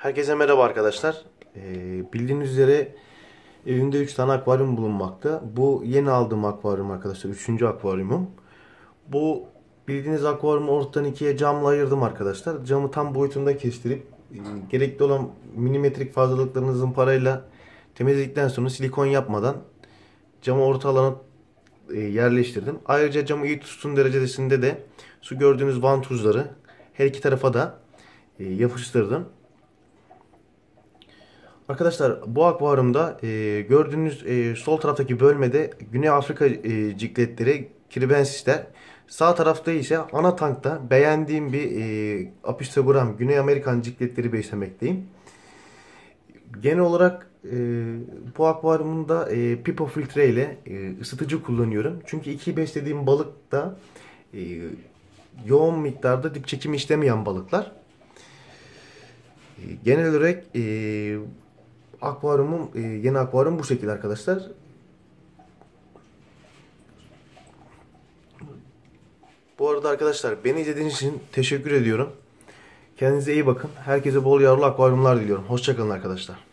Herkese merhaba arkadaşlar. Ee, bildiğiniz üzere evimde 3 tane akvaryum bulunmakta. Bu yeni aldığım akvaryum arkadaşlar. 3. akvaryumum. Bu bildiğiniz akvaryumu ortadan ikiye camla ayırdım arkadaşlar. Camı tam boyutunda kestirip gerekli olan milimetrik fazlalıklarınızın parayla temizledikten sonra silikon yapmadan camı orta alana e, yerleştirdim. Ayrıca camı iyi tutsun derecesinde de su gördüğünüz van tuzları her iki tarafa da e, yapıştırdım. Arkadaşlar bu akvaryumda e, gördüğünüz e, sol taraftaki bölmede Güney Afrika e, cikletleri, kiribensisler. Sağ tarafta ise ana tankta beğendiğim bir e, apistogram Güney Amerikan cikletleri beslemekteyim. Genel olarak e, bu akvaryumda e, pipo filtre ile e, ısıtıcı kullanıyorum. Çünkü iki beslediğim balık da e, yoğun miktarda dip çekimi işlemeyen balıklar. E, genel olarak e, Akvaryumum, e, yeni akvaryum bu şekilde arkadaşlar. Bu arada arkadaşlar beni izlediğiniz için teşekkür ediyorum. Kendinize iyi bakın. Herkese bol yavru akvaryumlar diliyorum. Hoşçakalın arkadaşlar.